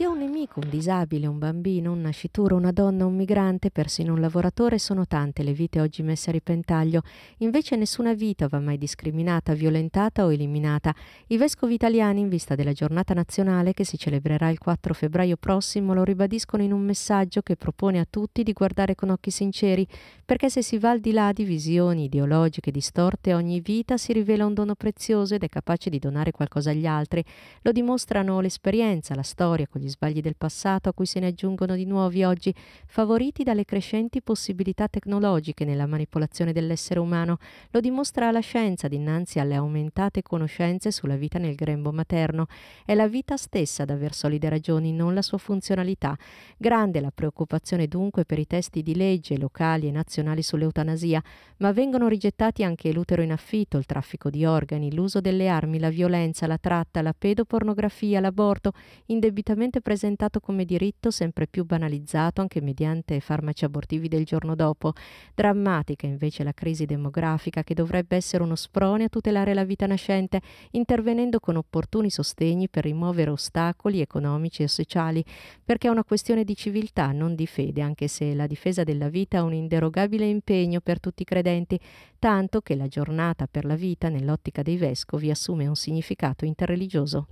Se un nemico, un disabile, un bambino, un nascituro, una donna, un migrante, persino un lavoratore, sono tante le vite oggi messe a repentaglio. Invece nessuna vita va mai discriminata, violentata o eliminata. I vescovi italiani, in vista della giornata nazionale che si celebrerà il 4 febbraio prossimo, lo ribadiscono in un messaggio che propone a tutti di guardare con occhi sinceri, perché se si va al di là di visioni ideologiche distorte, ogni vita si rivela un dono prezioso ed è capace di donare qualcosa agli altri. Lo dimostrano l'esperienza, la storia, con gli sbagli del passato a cui se ne aggiungono di nuovi oggi, favoriti dalle crescenti possibilità tecnologiche nella manipolazione dell'essere umano. Lo dimostra la scienza dinanzi alle aumentate conoscenze sulla vita nel grembo materno. È la vita stessa ad aver solide ragioni, non la sua funzionalità. Grande la preoccupazione dunque per i testi di legge locali e nazionali sull'eutanasia, ma vengono rigettati anche l'utero in affitto, il traffico di organi, l'uso delle armi, la violenza, la tratta, la pedopornografia, l'aborto, indebitamente è presentato come diritto sempre più banalizzato anche mediante farmaci abortivi del giorno dopo. Drammatica invece la crisi demografica che dovrebbe essere uno sprone a tutelare la vita nascente, intervenendo con opportuni sostegni per rimuovere ostacoli economici e sociali, perché è una questione di civiltà, non di fede, anche se la difesa della vita è un inderogabile impegno per tutti i credenti, tanto che la giornata per la vita nell'ottica dei vescovi assume un significato interreligioso.